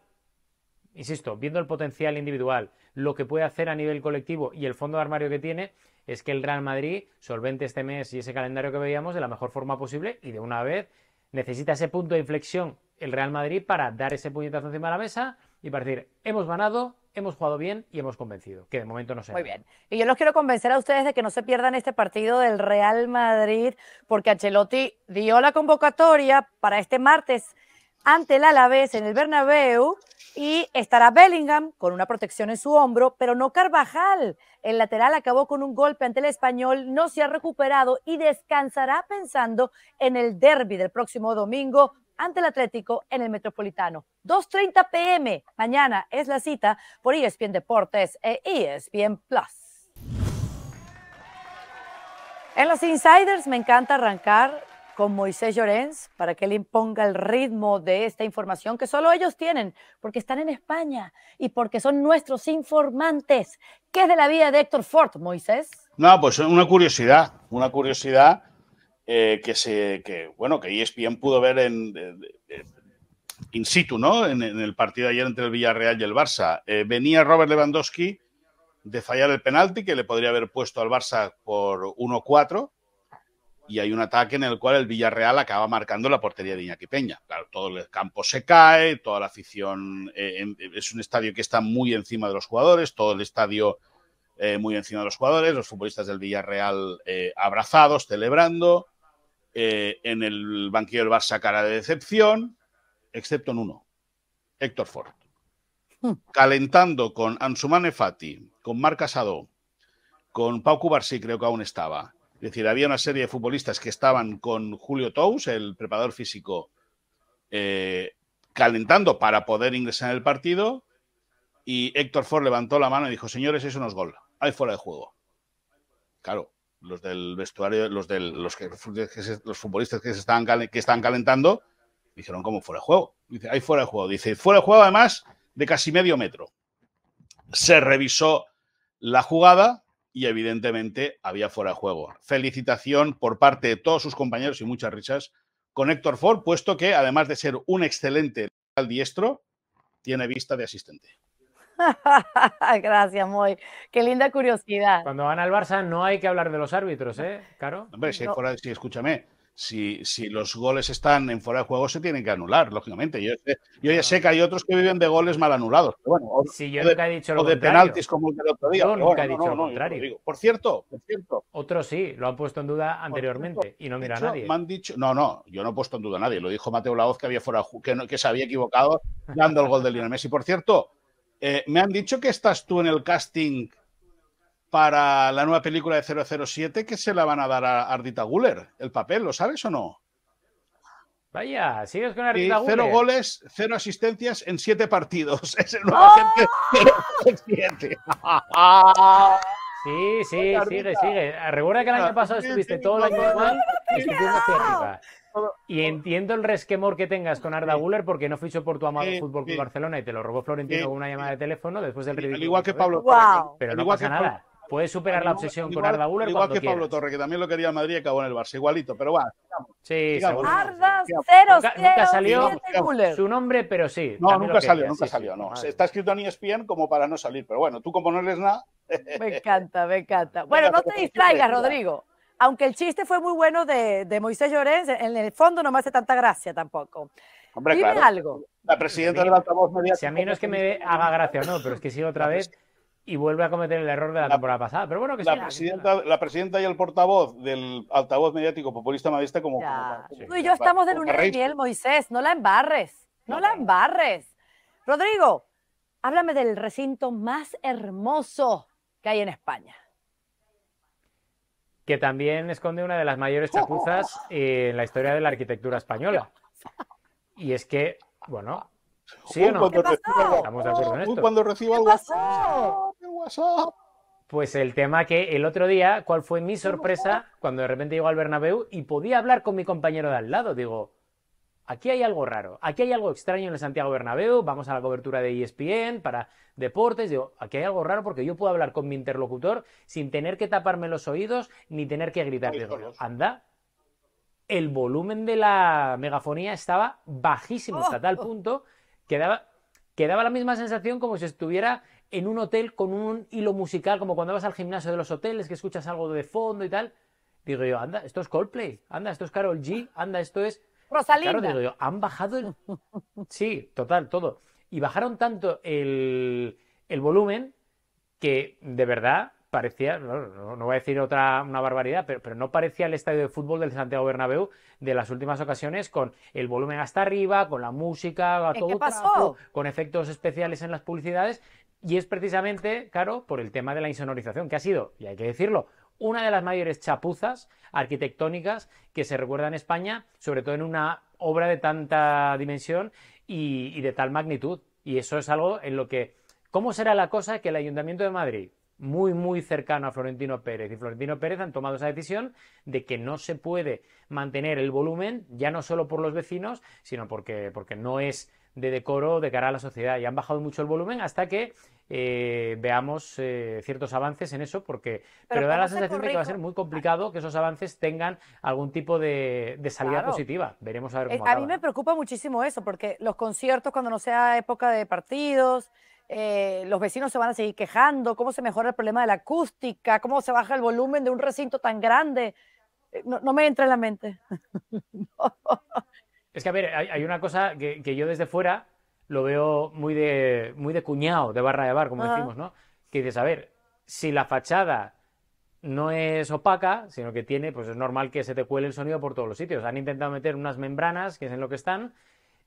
C: insisto, viendo el potencial individual, lo que puede hacer a nivel colectivo y el fondo de armario que tiene, es que el Real Madrid solvente este mes y ese calendario que veíamos de la mejor forma posible y de una vez necesita ese punto de inflexión el Real Madrid para dar ese puñetazo encima de la mesa y para decir, hemos ganado, hemos jugado bien y hemos convencido, que de momento no se. Muy bien.
A: Y yo los quiero convencer a ustedes de que no se pierdan este partido del Real Madrid, porque Ancelotti dio la convocatoria para este martes ante el Alavés en el Bernabéu y estará Bellingham con una protección en su hombro, pero no Carvajal. El lateral acabó con un golpe ante el español, no se ha recuperado y descansará pensando en el derby del próximo domingo ante el Atlético en el Metropolitano. 2.30 pm. Mañana es la cita por ESPN Deportes e ESPN Plus. En los insiders me encanta arrancar con Moisés Llorens para que él imponga el ritmo de esta información que solo ellos tienen, porque están en España y porque son nuestros informantes. ¿Qué es de la vida de Héctor Ford, Moisés?
B: No, pues una curiosidad, una curiosidad eh, que se que bueno que ESPN pudo ver in situ, ¿no? En, el partido ayer entre el Villarreal y el Barça. Eh, venía Robert Lewandowski de fallar el penalti que le podría haber puesto al Barça por 1-4 y hay un ataque en el cual el Villarreal acaba marcando la portería de Iñaki Peña. Claro, todo el campo se cae, toda la afición eh, es un estadio que está muy encima de los jugadores, todo el estadio muy encima de los jugadores, los futbolistas del Villarreal abrazados, celebrando. Eh, en el banquillo del Barça cara de decepción, excepto en uno, Héctor Ford. Hmm. Calentando con Ansumane Fati, con Marc Casado, con Pau Cubarsí creo que aún estaba. Es decir, había una serie de futbolistas que estaban con Julio Tous, el preparador físico, eh, calentando para poder ingresar en el partido y Héctor Ford levantó la mano y dijo, señores, eso no es gol, hay fuera de juego. Claro, los del vestuario, los, del, los, que, los futbolistas que, se están, que están calentando, dijeron como fuera de juego. Dice, hay fuera de juego. Dice, fuera de juego además de casi medio metro. Se revisó la jugada y evidentemente había fuera de juego. Felicitación por parte de todos sus compañeros y muchas risas con Héctor Ford, puesto que además de ser un excelente al diestro, tiene vista de asistente.
A: *laughs* Gracias, Moy. Qué linda curiosidad.
C: Cuando van al Barça no hay que hablar de los árbitros, ¿eh, Claro. Hombre, si, fuera,
B: escúchame, si, si, los goles están en fuera de juego se tienen que anular, lógicamente. Yo, ya sé que hay otros que viven de goles mal anulados. o, yo de, he dicho lo de penaltis como el otro día. No, nunca he dicho lo contrario.
C: Por cierto, por cierto. Otros sí, lo han puesto en duda anteriormente y no mira a nadie.
B: Me han dicho, no, no, yo no he puesto en duda a nadie. Lo dijo Mateo Laoz que había fuera que, no, que se había equivocado dando el gol del Lionel Messi. Por cierto, eh, me han dicho que estás tú en el casting para la nueva película de 007 que se la van a dar a Ardita Guller, el papel, ¿lo sabes o no? Vaya, sigues con Ardita Guller. Cero goles, cero asistencias en siete partidos. *laughs* Es el ¡Ah! nuevo 007.
C: *laughs* Sí, sí, sigue, sigue. Ah, recuerda que el año pasado estuviste todo el año igual y estuviste hacia arriba. Y entiendo el resquemor que tengas con Arda Guller porque no fichó por tu amado Fútbol Club Barcelona y te lo robó Florentino con una llamada de teléfono después del ridículo. igual que Pablo. Pero no pasa nada.
B: Puede superar la obsesión con Arda Güler Igual que Pablo Torre, que también lo quería en Madrid y acabó en el Barça. Igualito, pero bueno. sí, Arda,
A: cero, salió
B: su nombre, pero sí. No, nunca salió, nunca salió. no. Está escrito en ESPN como para no salir, pero bueno, tú como no eres nada... Me encanta,
A: me encanta. *laughs* Bueno, no te distraigas, Rodrigo. Aunque el chiste fue muy bueno de, de Moisés Llorens, en el fondo no me hace tanta gracia tampoco.
B: Hombre, Dime algo. La presidenta del altavoz
C: Si a mí no es que me haga gracia no, pero es que si otra vez y vuelve a cometer el error de la, temporada pasada.
B: Pero bueno, que la, presidenta, la, presidenta y el portavoz del altavoz mediático populista madista como... Tú y yo estamos de lunes de miel,
A: Moisés, no la embarres, no, la embarres. Rodrigo, háblame del recinto más hermoso que hay en España.
C: Que también esconde una de las mayores chapuzas *laughs* en la historia de la arquitectura española. *laughs* Y es que, bueno, ¿sí o no? Cuando, Estamos de acuerdo esto. recibo pues el tema que el otro día, ¿cuál fue mi sorpresa cuando de repente llegó al Bernabéu y podía hablar con mi compañero de al lado? Digo, aquí hay algo raro, aquí hay algo extraño en el Santiago Bernabéu, vamos a la cobertura de ESPN para deportes, digo, aquí hay algo raro porque yo puedo hablar con mi interlocutor sin tener que taparme los oídos ni tener que gritar. Digo, anda, el volumen de la megafonía estaba bajísimo hasta tal *laughs* punto que daba la misma sensación como si estuviera en un hotel con un hilo musical, como cuando vas al gimnasio de los hoteles, que escuchas algo de fondo y tal. Digo yo, anda, esto es Coldplay, anda, esto es Carol G, anda, esto es... Rosalinda. Claro, digo han bajado el... Sí, total, todo. Y bajaron tanto el, volumen que de verdad parecía, no, voy a decir otra una barbaridad, pero, no parecía el estadio de fútbol del Santiago Bernabéu de las últimas ocasiones con el volumen hasta arriba, con la música, todo con efectos especiales en las publicidades. Y es precisamente, claro, por el tema de la insonorización, que ha sido, y hay que decirlo, una de las mayores chapuzas arquitectónicas que se recuerda en España, sobre todo en una obra de tanta dimensión y, de tal magnitud. Y eso es algo en lo que... ¿Cómo será la cosa que el Ayuntamiento de Madrid, muy, muy cercano a Florentino Pérez. Y Florentino Pérez han tomado esa decisión de que no se puede mantener el volumen, ya no solo por los vecinos, sino porque, porque no es de decoro de cara a la sociedad y han bajado mucho el volumen hasta que eh, veamos eh, ciertos avances en eso, porque pero, da la sensación de que va a ser muy complicado que esos avances tengan algún tipo de, salida positiva. Veremos a ver eh, cómo A mí me
A: preocupa muchísimo eso, porque los conciertos cuando no sea época de partidos, los vecinos se van a seguir quejando, cómo se mejora el problema de la acústica, cómo se baja el volumen de un recinto tan grande. No, no me entra en la mente. *laughs*
C: Es que, a ver, hay, una cosa que, yo desde fuera lo veo muy de, muy de cuñado, de barra de bar, como decimos, ¿no? Que dices, a ver, si la fachada no es opaca, sino que tiene, pues es normal que se te cuele el sonido por todos los sitios. Han intentado meter unas membranas, que es en lo que están,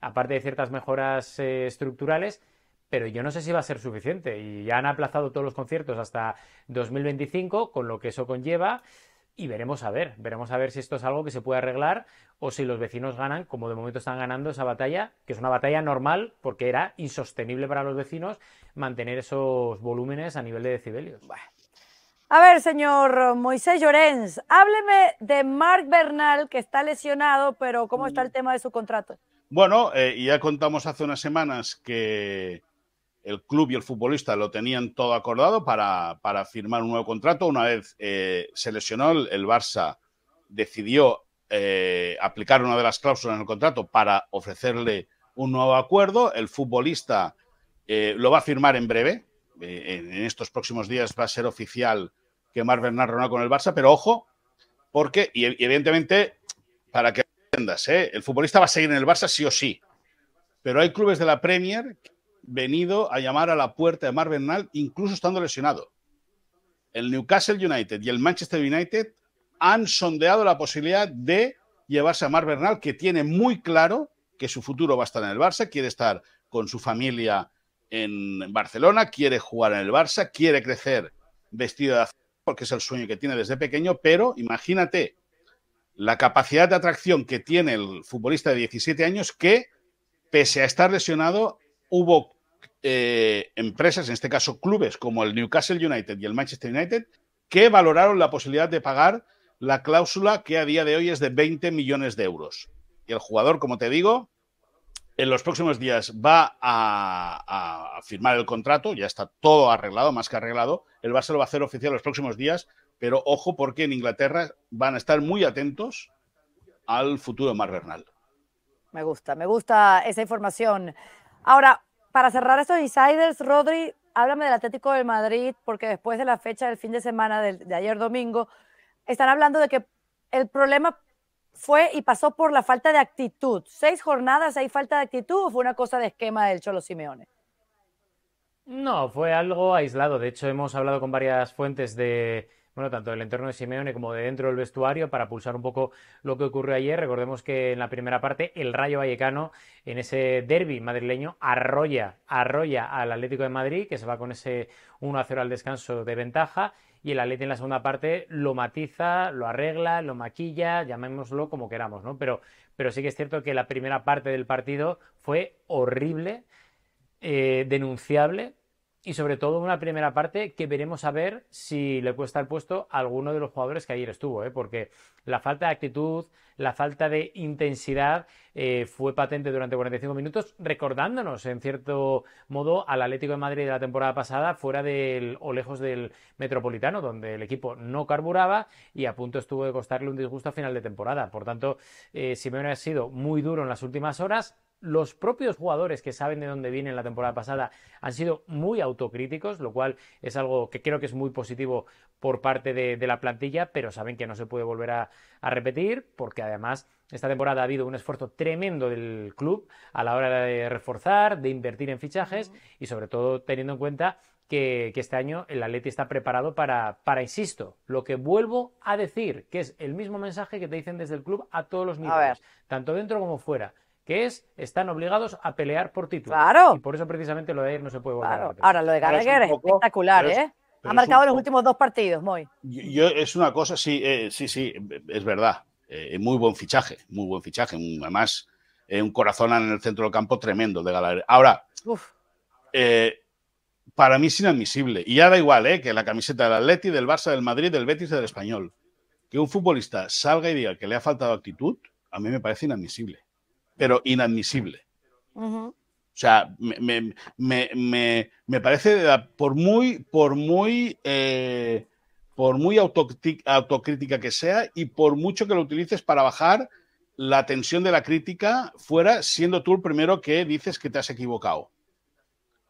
C: aparte de ciertas mejoras eh, estructurales, pero yo no sé si va a ser suficiente. Y ya han aplazado todos los conciertos hasta 2025, con lo que eso conlleva y veremos a ver, veremos a ver si esto es algo que se puede arreglar o si los vecinos ganan, como de momento están ganando esa batalla, que es una batalla normal porque era insostenible para los vecinos mantener esos volúmenes a nivel de decibelios.
A: A ver, señor Moisés Llorens, hábleme de Marc Bernal, que está lesionado, pero ¿cómo está el mm. tema de su contrato?
B: Bueno, eh, ya contamos hace unas semanas que, el club y el futbolista lo tenían todo acordado para, firmar un nuevo contrato. Una vez eh, el, Barça decidió eh, aplicar una de las cláusulas en el contrato para ofrecerle un nuevo acuerdo. El futbolista eh, lo va a firmar en breve. Eh, en estos próximos días va a ser oficial que Mar Bernard con el Barça, pero ojo, porque, y, evidentemente, para que entiendas, el futbolista va a seguir en el Barça sí o sí. Pero hay clubes de la Premier venido a llamar a la puerta de Mar Bernal, incluso estando lesionado. El Newcastle United y el Manchester United han sondeado la posibilidad de llevarse a Mar Bernal, que tiene muy claro que su futuro va a estar en el Barça, quiere estar con su familia en Barcelona, quiere jugar en el Barça, quiere crecer vestido de azul, porque es el sueño que tiene desde pequeño, pero imagínate la capacidad de atracción que tiene el futbolista de 17 años que, pese a estar lesionado, hubo eh, empresas, en este caso clubes como el Newcastle United y el Manchester United, que valoraron la posibilidad de pagar la cláusula que a día de hoy es de 20 millones de euros. Y el jugador, como te digo, en los próximos días va a, firmar el contrato, ya está todo arreglado, más que arreglado, el Barça lo va a hacer oficial los próximos días, pero ojo porque en Inglaterra van a estar muy atentos al futuro de Mar Bernal.
A: Me gusta, me gusta esa información. Ahora, para cerrar estos insiders, Rodri, háblame del Atlético de Madrid, porque después de la fecha del fin de semana de, ayer domingo, están hablando de que el problema fue y pasó por la falta de actitud. ¿Seis jornadas hay falta de actitud o fue una cosa de esquema del Cholo Simeone?
C: No, fue algo aislado. De hecho, hemos hablado con varias fuentes de, bueno, tanto del entorno de Simeone como de dentro del vestuario para pulsar un poco lo que ocurrió ayer. Recordemos que en la primera parte el Rayo Vallecano en ese derby madrileño arrolla, arrolla al Atlético de Madrid que se va con ese 1-0 al descanso de ventaja y el Atlético en la segunda parte lo matiza, lo arregla, lo maquilla, llamémoslo como queramos, ¿no? Pero, pero sí que es cierto que la primera parte del partido fue horrible, eh, denunciable, y sobre todo una primera parte que veremos a ver si le cuesta el puesto a alguno de los jugadores que ayer estuvo, ¿eh? porque la falta de actitud, la falta de intensidad eh, fue patente durante 45 minutos, recordándonos en cierto modo al Atlético de Madrid de la temporada pasada, fuera del o lejos del Metropolitano, donde el equipo no carburaba y a punto estuvo de costarle un disgusto a final de temporada. Por tanto, eh, si me ha sido muy duro en las últimas horas los propios jugadores que saben de dónde vienen la temporada pasada han sido muy autocríticos, lo cual es algo que creo que es muy positivo por parte de, la plantilla, pero saben que no se puede volver a, repetir, porque además esta temporada ha habido un esfuerzo tremendo del club a la hora de reforzar, de invertir en fichajes y sobre todo teniendo en cuenta que, este año el Atleti está preparado para, para, insisto, lo que vuelvo a decir, que es el mismo mensaje que te dicen desde el club a todos los niveles, tanto dentro como fuera que es están obligados a pelear por título. Claro. Y por eso precisamente lo de ayer no se puede volver Ahora,
A: lo de Gallagher es, espectacular, ¿eh? Ha marcado los últimos dos partidos, Moy.
B: es una cosa, sí, eh, sí, sí, es verdad. Eh, muy buen fichaje, muy buen fichaje. además, eh, un corazón en el centro del campo tremendo de Gallagher. Ahora, para mí es inadmisible. Y ya da igual, ¿eh? Que la camiseta del Atleti, del Barça, del Madrid, del Betis, del Español. Que un futbolista salga y diga que le ha faltado actitud, a mí me parece inadmisible pero inadmisible. O sea, me, parece por muy, por muy, eh, por muy autocrítica que sea y por mucho que lo utilices para bajar la tensión de la crítica fuera siendo tú el primero que dices que te has equivocado.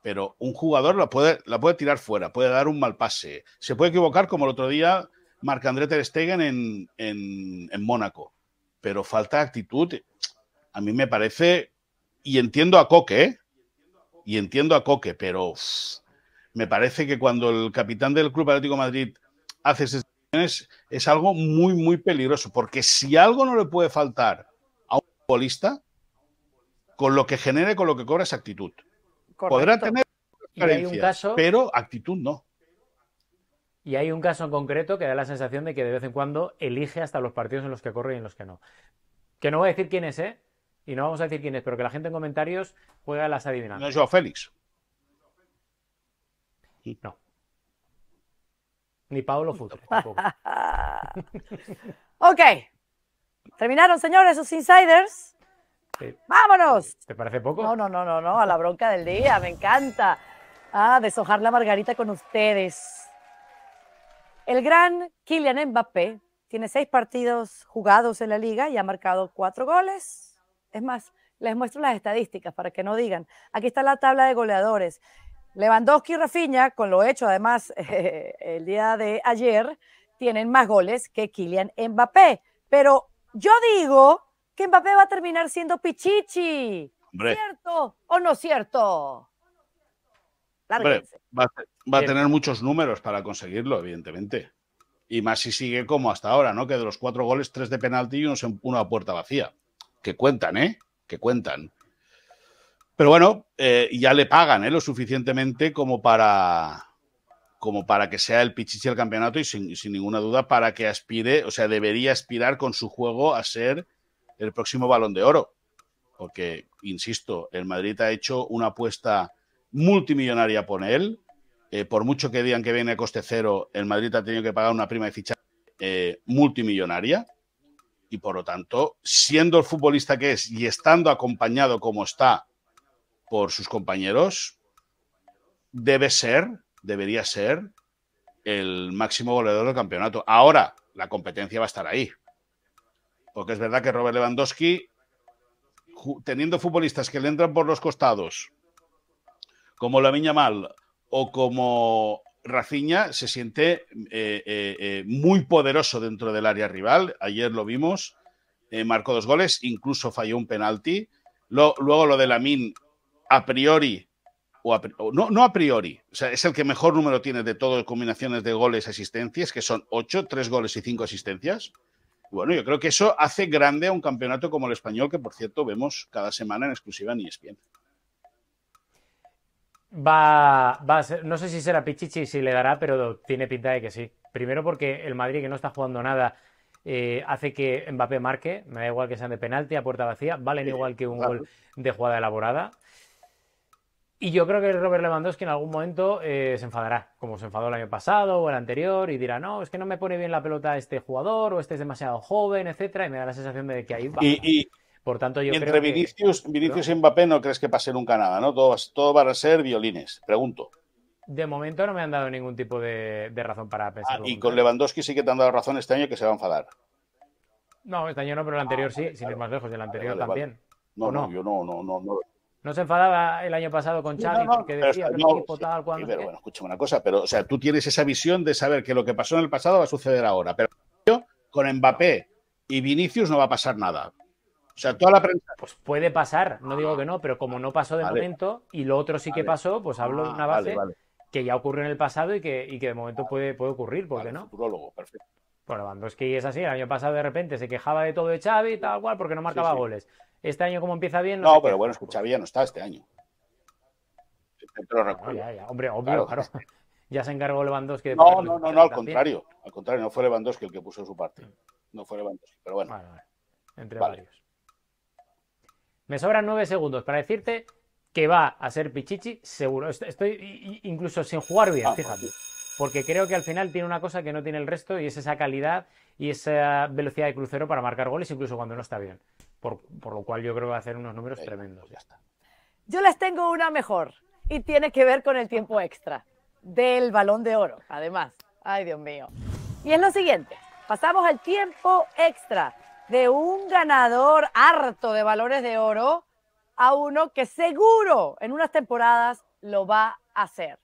B: Pero un jugador la puede, la puede tirar fuera, puede dar un mal pase, se puede equivocar como el otro día Marc-André Ter Stegen en, en Mónaco, pero falta actitud a mí me parece, y entiendo a Coque, ¿eh? y entiendo a Coque, pero me parece que cuando el capitán del Club Atlético Madrid hace esas es algo muy, muy peligroso, porque si algo no le puede faltar a un futbolista, con lo que genere, con lo que cobra es actitud. Podrá tener carencias, pero actitud no.
C: Y hay un caso en concreto que da la sensación de que de vez en cuando elige hasta los partidos en los que corre y en los que no. Que no voy a decir quién es, ¿eh? y no vamos a decir quién es, pero que la gente en comentarios juega las adivinanzas. No es Joao
B: Félix. No.
C: Ni Pablo Futre tampoco. *laughs*
A: ok. Terminaron, señores, los insiders. ¡Vámonos!
C: ¿Te parece poco? No,
A: no, no, no, no, a la bronca del día, me encanta. Ah, deshojar la margarita con ustedes. El gran Kylian Mbappé tiene seis partidos jugados en la liga y ha marcado cuatro goles, es más, les muestro las estadísticas para que no digan. Aquí está la tabla de goleadores. Lewandowski y Rafinha, con lo hecho además *laughs* el día de ayer, tienen más goles que Kylian Mbappé. Pero yo digo que Mbappé va a terminar siendo Pichichi. ¿Cierto o no cierto? va,
B: a, tener muchos números para conseguirlo, evidentemente. Y más si sigue como hasta ahora, ¿no? Que de los cuatro goles, tres de penalti y uno, una puerta vacía que cuentan, ¿eh? Que cuentan. Pero bueno, eh, ya le pagan ¿eh? lo suficientemente como para, como para que sea el Pichichi del campeonato y sin, ninguna duda para que aspire, o sea, debería aspirar con su juego a ser el próximo balón de oro. Porque, insisto, el Madrid ha hecho una apuesta multimillonaria por él. Eh, por mucho que digan que viene a coste cero, el Madrid ha tenido que pagar una prima de ficha eh, multimillonaria y por lo tanto, siendo el futbolista que es y estando acompañado como está por sus compañeros, debe ser, debería ser el máximo goleador del campeonato. Ahora, la competencia va a estar ahí. Porque es verdad que Robert Lewandowski, teniendo futbolistas que le entran por los costados, como la Viña Mal o como Raciña se siente eh, eh, eh, muy poderoso dentro del área rival. Ayer lo vimos, marcó dos goles, incluso falló un penalti. luego lo de min a priori, o no, a priori, o sea, es el que mejor número tiene de todas las combinaciones de goles y asistencias, que son ocho, tres goles y cinco asistencias. Bueno, yo creo que eso hace grande a un campeonato como el español, que por cierto vemos cada semana en exclusiva en ESPN.
C: Va, va no sé si será Pichichi, si le dará, pero tiene pinta de que sí. Primero porque el Madrid, que no está jugando nada, eh, hace que Mbappé marque, me da igual que sean de penalti, a puerta vacía, valen igual que un gol de jugada elaborada. Y yo creo que Robert Lewandowski en algún momento eh, se enfadará, como se enfadó el año pasado o el anterior, y dirá, no, es que no me pone bien la pelota este jugador, o este es demasiado joven, etcétera, y me da la sensación de que ahí va.
B: Por tanto, yo entre Vinicius, Vinicius y Mbappé no crees que pase nunca nada, ¿no? Todo, todo va a ser violines, pregunto.
C: De momento no me han dado ningún tipo de, razón para ah, pensar. y con
B: Lewandowski sí que te han dado razón este año que se va a enfadar.
C: No, este año no, pero el anterior ah, sí, sin ir más lejos,
B: el anterior también. No, no, yo no, no, no,
C: no. se enfadaba el año pasado con Xavi porque decía que no, sí, tal, cuando... pero
B: bueno, escúchame una cosa, pero o sea, tú tienes esa visión de saber que lo que pasó en el pasado va a suceder ahora, pero con Mbappé y Vinicius no va a pasar nada. O sea, toda la prensa.
C: Pues puede pasar, no ah, digo que no, pero como no pasó de momento
B: y lo otro sí que pasó, pues hablo de ah, una base
C: que ya ocurrió en el pasado y que, que de momento puede, puede ocurrir, ¿por qué no? Futurólogo, perfecto. Bueno, Lewandowski es así, el año pasado de repente se quejaba de todo de Xavi y tal cual porque no marcaba goles. Este año como empieza bien... No, pero
B: bueno, es que ya no está este año. ya, ya. Hombre, obvio, claro. *laughs* Ya se encargó Lewandowski de... No, no, no, al contrario. Al contrario, no fue Lewandowski el que puso su parte. Mm. No fue Lewandowski, pero bueno. Entre varios.
C: Me sobran nueve segundos para decirte que va a ser Pichichi seguro. Estoy incluso sin jugar bien, fíjate. Porque creo que al final tiene una cosa que no tiene el resto y es esa calidad y esa velocidad de crucero para marcar goles, incluso cuando no está bien. Por, lo cual yo creo que va a hacer unos números tremendos. Pues ya está.
A: Yo les tengo una mejor y tiene que ver con el tiempo extra del balón de oro, además. Ay, Dios mío. Y es lo siguiente, pasamos al tiempo extra de un ganador harto de valores de oro a uno que seguro en unas temporadas lo va a hacer.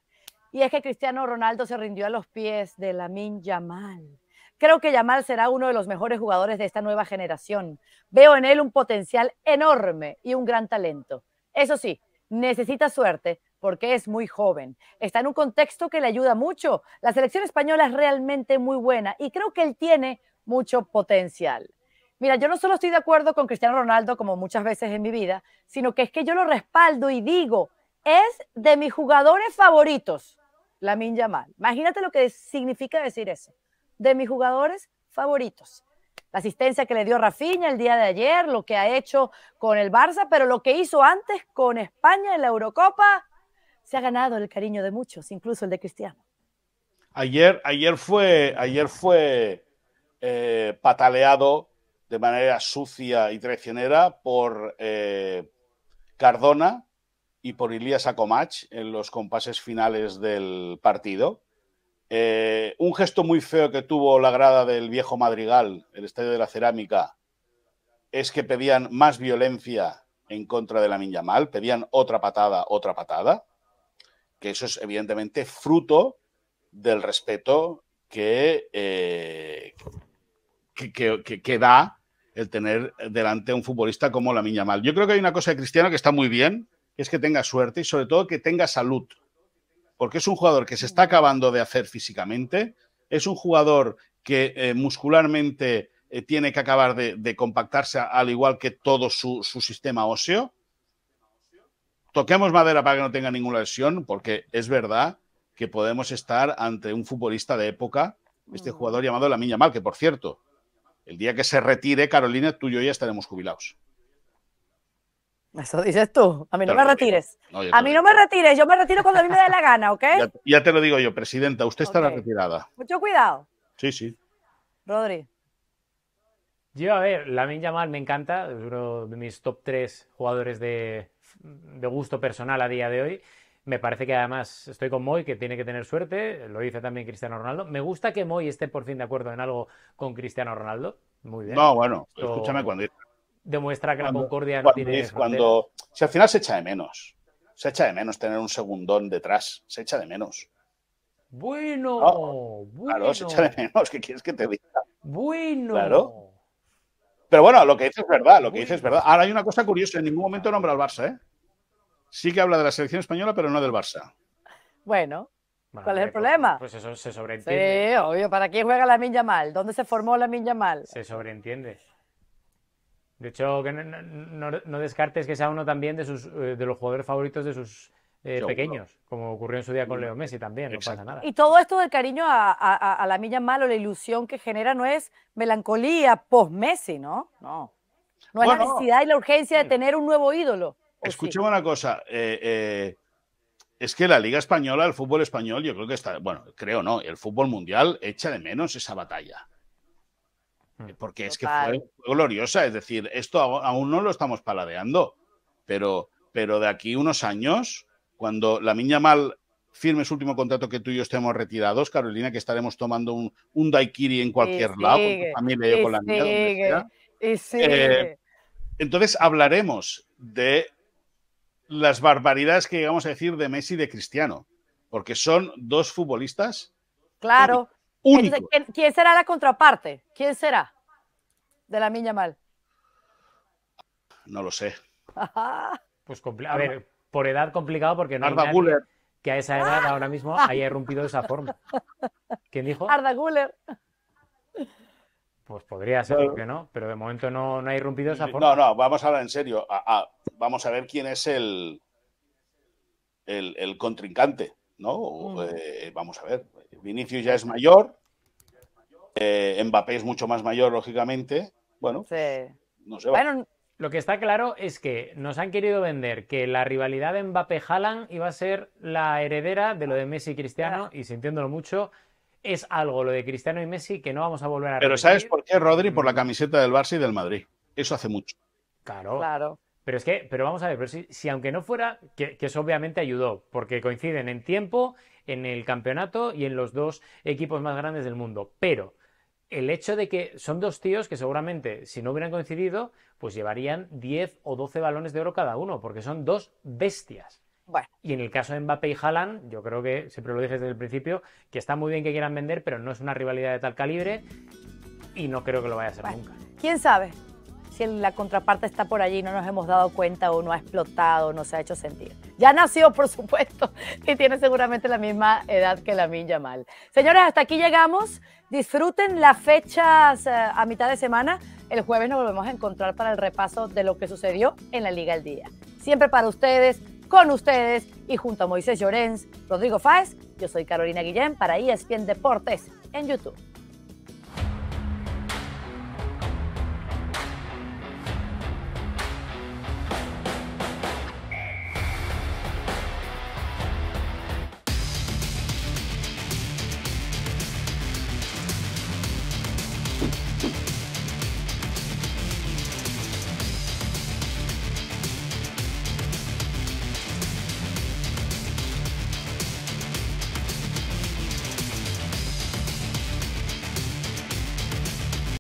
A: Y es que Cristiano Ronaldo se rindió a los pies de Lamin Yamal. Creo que Yamal será uno de los mejores jugadores de esta nueva generación. Veo en él un potencial enorme y un gran talento. Eso sí, necesita suerte porque es muy joven. Está en un contexto que le ayuda mucho. La selección española es realmente muy buena y creo que él tiene mucho potencial. Mira, yo no solo estoy de acuerdo con Cristiano Ronaldo, como muchas veces en mi vida, sino que es que yo lo respaldo y digo, es de mis jugadores favoritos, Lamin mal Imagínate lo que significa decir eso, de mis jugadores favoritos. La asistencia que le dio Rafinha el día de ayer, lo que ha hecho con el Barça, pero lo que hizo antes con España en la Eurocopa, se ha ganado el cariño de muchos, incluso el de Cristiano.
B: Ayer, ayer fue, ayer fue eh, pataleado de manera sucia y traicionera por eh, Cardona y por Ilias Acomach en los compases finales del partido. Eh, un gesto muy feo que tuvo la grada del viejo Madrigal, el Estadio de la Cerámica, es que pedían más violencia en contra de la Minyamal, pedían otra patada, otra patada, que eso es evidentemente fruto del respeto que, eh, que, que, da el tener delante a un futbolista como la Miña Mal. Yo creo que hay una cosa de Cristiano que está muy bien, que es que tenga suerte y sobre todo que tenga salud, porque es un jugador que se está acabando de hacer físicamente, es un jugador que eh, muscularmente eh, tiene que acabar de, compactarse al igual que todo su, su sistema óseo. Toquemos madera para que no tenga ninguna lesión, porque es verdad que podemos estar ante un futbolista de época, este jugador llamado La Miña Mal, que por cierto, el día que se retire, Carolina, tú y yo ya estaremos jubilados.
A: Eso dices tú. A mí no me retires. a mí no me retires. Yo me
C: retiro cuando a mí me dé la gana, ¿ok?
B: Ya, te lo digo yo, presidenta. Usted estará retirada.
C: Mucho cuidado.
B: Sí, sí. Rodri.
C: Yo, a ver, la Min Yamal me encanta. Es uno de mis top tres jugadores de gusto personal a día de hoy. Me parece que además estoy con Moy, que tiene que tener suerte. Lo dice también Cristiano Ronaldo. Me gusta que Moy esté por fin de acuerdo en algo con Cristiano Ronaldo.
B: Muy bien. No, bueno, escúchame cuando. Demuestra que la concordia no tiene. cuando, si al final se echa de menos. Se echa de menos tener un segundón detrás. Se echa de menos.
C: Bueno,
B: bueno. Claro, se echa de menos. ¿Qué quieres que te diga?
C: Bueno.
B: Pero bueno, lo que dices es verdad, lo que dices es verdad. Ahora hay una cosa curiosa, en ningún momento nombra al Barça, ¿eh? Sí que habla de la selección española, pero no del Barça.
A: Bueno, ¿cuál es el pues, problema? Pues
C: eso se sobreentiende.
A: Sí, obvio. ¿Para quién juega la Minya Mal? ¿Dónde se formó la Minya Mal?
C: Se sobreentiende. De hecho, que no, descartes que sea uno también de, sus, eh, de los jugadores favoritos de sus eh, pequeños, como ocurrió en su día con mm. Leo Messi también, no pasa nada. Y
A: todo esto del cariño a, la Milla Mal o la ilusión que genera no es melancolía post-Messi, ¿no? No.
B: No es la necesidad
A: y la urgencia de tener un nuevo ídolo.
B: Escuchemos una cosa. Eh, eh, es que la Liga Española, el fútbol español, yo creo que está. Bueno, creo no. El fútbol mundial echa de menos esa batalla. Hmm. Porque es que fue, gloriosa. Es decir, esto aún no lo estamos paladeando. Pero, pero de aquí unos años, cuando la Miña Mal firme su último contrato que tú y yo estemos retirados, Carolina, que estaremos tomando un, un daikiri en cualquier lado, con la eh, entonces hablaremos de las barbaridades que vamos a decir de Messi y de Cristiano, porque son dos futbolistas.
A: Claro. ¿quién, será la contraparte? ¿Quién será de la Miña Mal?
C: No
B: lo sé.
A: *laughs*
C: Pues a ver, por edad complicado porque no Arda hay que a esa edad ahora mismo haya irrumpido de esa forma. ¿Quién dijo? Arda Guller. Pues podría ser, que no? Pero de momento no, no ha irrumpido esa forma. No, no,
B: vamos a hablar en serio. Ah, ah, vamos a ver quién es el, el, contrincante, ¿no? Mm. Eh, vamos a ver. Vinicius ya es mayor. Eh, mbappé es mucho más mayor, lógicamente. Bueno, pues, no sé.
C: lo que está claro es que nos han querido vender que la rivalidad de mbappé halland iba a ser la heredera de lo de Messi y Cristiano, y sintiéndolo mucho, es algo lo de Cristiano y Messi que no vamos a volver a Pero ¿sabes
B: por qué, Rodri? Por la mm. camiseta del Barça y del Madrid. Eso hace mucho.
C: Claro. Claro. Pero es que, pero vamos a ver, si, aunque no fuera, que, que, eso obviamente ayudó, porque coinciden en tiempo, en el campeonato y en los dos equipos más grandes del mundo. Pero el hecho de que son dos tíos que seguramente, si no hubieran coincidido, pues llevarían 10 o 12 balones de oro cada uno, porque son dos bestias. Y en el caso de Mbappé y Haaland, yo creo que, siempre lo dije desde el principio, que está muy bien que quieran vender, pero no es una rivalidad de tal calibre y no creo que lo vaya a ser nunca.
A: ¿Quién sabe? Si la contraparte está por allí, no nos hemos dado cuenta o no ha explotado, no se ha hecho sentir. Ya nació, por supuesto, *laughs* y tiene seguramente la misma edad que la Minya Mal. Señores, hasta aquí llegamos. Disfruten las fechas eh, a mitad de semana. El jueves nos volvemos a encontrar para el repaso de lo que sucedió en la Liga al Día. Siempre para ustedes con ustedes y junto a Moisés Llorens, Rodrigo Fáez, yo soy Carolina Guillén para ESPN Deportes en YouTube.